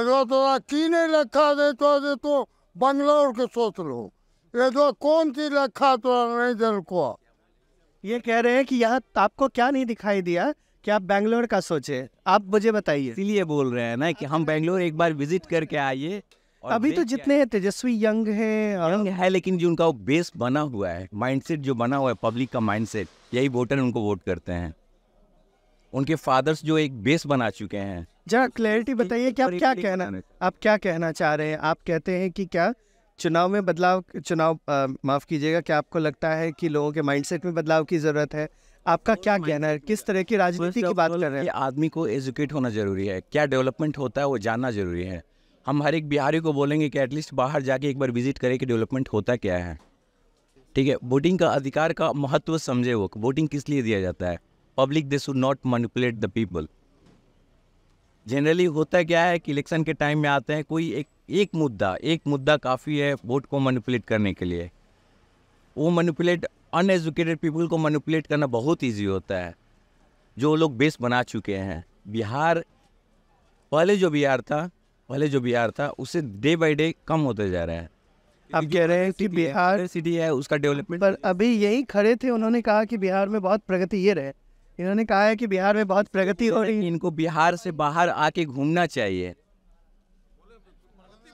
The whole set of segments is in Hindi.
तो कीने लखा दे तो दे तो बंगलोर के सोच लो ये तो कौन सी लखा तो नहीं जल को ये कह रहे हैं कि यहाँ आपको क्या नहीं दिखाई दिया कि आप बेंगलोर का सोचे आप मुझे बताइए इसीलिए बोल रहे हैं ना कि हम बेंगलोर एक बार विजिट करके आइए अभी तो जितने हैं तेजस्वी यंग है यंग है लेकिन जो उनका बेस बना हुआ है माइंडसेट जो बना हुआ है पब्लिक का माइंडसेट यही वोटर उनको वोट करते हैं उनके फादर्स जो एक बेस बना चुके हैं जरा क्लैरिटी बताइए कि आप क्या कहना आप क्या कहना चाह रहे हैं आप कहते हैं कि क्या चुनाव में बदलाव चुनाव माफ़ कीजिएगा क्या आपको लगता है कि लोगों के माइंडसेट में बदलाव की ज़रूरत है आपका क्या कहना है किस तरह की राजनीति की बात कर रहे हैं आदमी को एजुकेट होना ज़रूरी है क्या डेवलपमेंट होता है वो जानना ज़रूरी है हम हर एक बिहारी को बोलेंगे कि एटलीस्ट बाहर जाके एक बार विजिट करें कि डेवलपमेंट होता क्या है ठीक है वोटिंग का अधिकार का महत्व समझे वो वोटिंग किस लिए दिया जाता है public they should not manipulate the people generally होता क्या है कि इलेक्शन के टाइम में आते हैं कोई एक एक मुद्दा एक मुद्दा काफ़ी है वोट को मनिपुलेट करने के लिए वो मनिपुलेट अनएजुकेटेड पीपल को मनिपुलेट करना बहुत ईजी होता है जो लोग बेस बना चुके हैं बिहार पहले जो बिहार था पहले जो बिहार था उसे डे बाई डे कम होते जा रहे हैं आप कह रहे हैं कि बिहार सिटी है उसका डेवलपमेंट पर अभी यही खड़े थे उन्होंने कहा कि बिहार में बहुत प्रगति ये रहे इन्होंने कहा है कि बिहार में बहुत प्रगति हो रही है इनको बिहार से बाहर आके घूमना चाहिए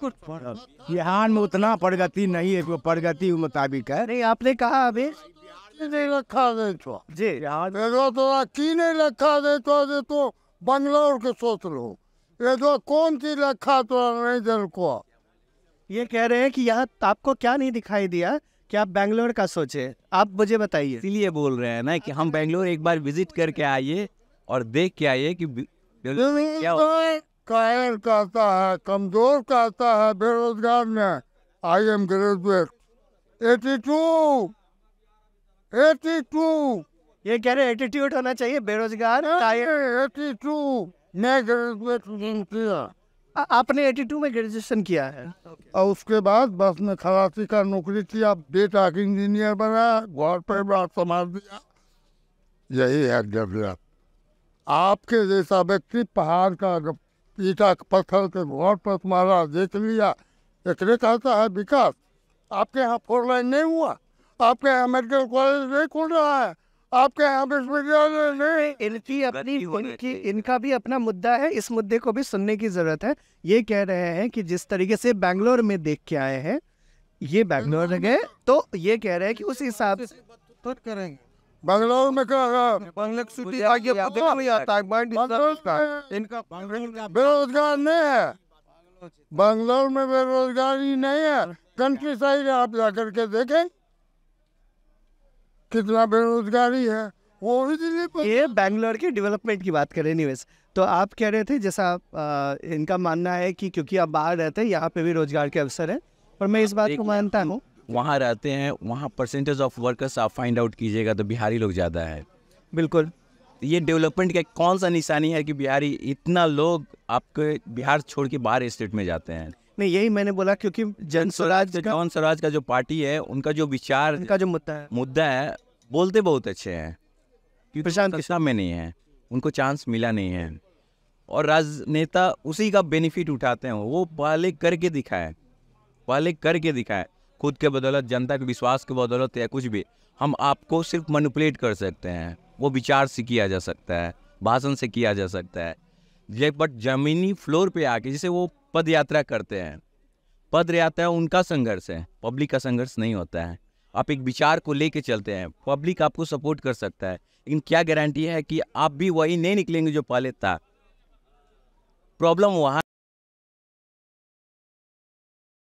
बिहार में उतना प्रगति नहीं है प्रगति मुताबिक है नहीं आपने कहा अभी नहीं रखा दे तो जी तो रखा दे तो बंगलोर के सोच लो ये जो कौन सी रखा तो नहीं जल को ये कह रहे हैं कि यहाँ आपको क्या नहीं दिखाई दिया क्या बैंगलोर का सोच है आप मुझे बताइए इसलिए बोल रहे हैं ना कि हम बैंगलोर एक बार विजिट करके आइए और देख के आइए कि कहता है कमजोर कहता है बेरोजगार ने I am graduate eighty two eighty two ये कह रहे एटीट्यूड होना चाहिए बेरोजगार एटी हाँ, टू मैं ग्रेजुएट किया आपने एटी टू में ग्रेजुएशन किया है okay. और उसके बाद बस में खलासी का नौकरी किया बेटा के इंजीनियर बना घर पर बात संभाल दिया यही है डेवलप आपके जैसा व्यक्ति पहाड़ का ईटा पत्थर के घर पर तुम्हारा देख लिया एक कहता है विकास आपके यहाँ फोर लाइन नहीं हुआ आपके यहाँ मेडिकल कॉलेज नहीं खुल रहा है आपके यहाँ पे इनकी अपनी इनकी इनका भी अपना मुद्दा है इस मुद्दे को भी सुनने की जरूरत है ये कह रहे हैं कि जिस तरीके से बैंगलोर में देख के आए हैं ये बैंगलोर गए तो ये कह रहे हैं कि उस हिसाब से करेंगे बंगलोर में क्या बेरोजगार नहीं है बंगलोर में बेरोजगारी नहीं है कंट्री साइड आप जाकर के देखें कितना बेरोजगारी है वो भी दिल्ली पर ये बैंगलोर के डेवलपमेंट की बात करें निवेश तो आप कह रहे थे जैसा आप, आ, इनका मानना है कि क्योंकि आप बाहर रहते हैं यहाँ पे भी रोजगार के अवसर हैं और मैं इस बात को मानता हूँ वहाँ रहते हैं वहाँ परसेंटेज ऑफ वर्कर्स आप फाइंड आउट कीजिएगा तो बिहारी लोग ज़्यादा है बिल्कुल ये डेवलपमेंट का कौन सा निशानी है कि बिहारी इतना लोग आपके बिहार छोड़ के बाहर स्टेट में जाते हैं नहीं यही मैंने बोला क्योंकि जन स्वराज जन स्वराज का जो पार्टी है उनका जो विचार उनका जो मुद्दा है मुद्दा है बोलते बहुत अच्छे हैं प्रशांत किसान में नहीं है उनको चांस मिला नहीं है और राजनेता उसी का बेनिफिट उठाते हैं वो पहले करके दिखाए पहले करके दिखाए खुद के बदौलत जनता के विश्वास के बदौलत या कुछ भी हम आपको सिर्फ मनुपलेट कर सकते हैं वो विचार से किया जा सकता है भाषण से किया जा सकता है बट जमीनी फ्लोर पे आके जैसे वो पद यात्रा करते हैं पद यात्रा उनका संघर्ष है पब्लिक का संघर्ष नहीं होता है आप एक विचार को लेके चलते हैं पब्लिक आपको सपोर्ट कर सकता है लेकिन क्या गारंटी है कि आप भी वही नहीं निकलेंगे जो पहले था प्रॉब्लम वहाँ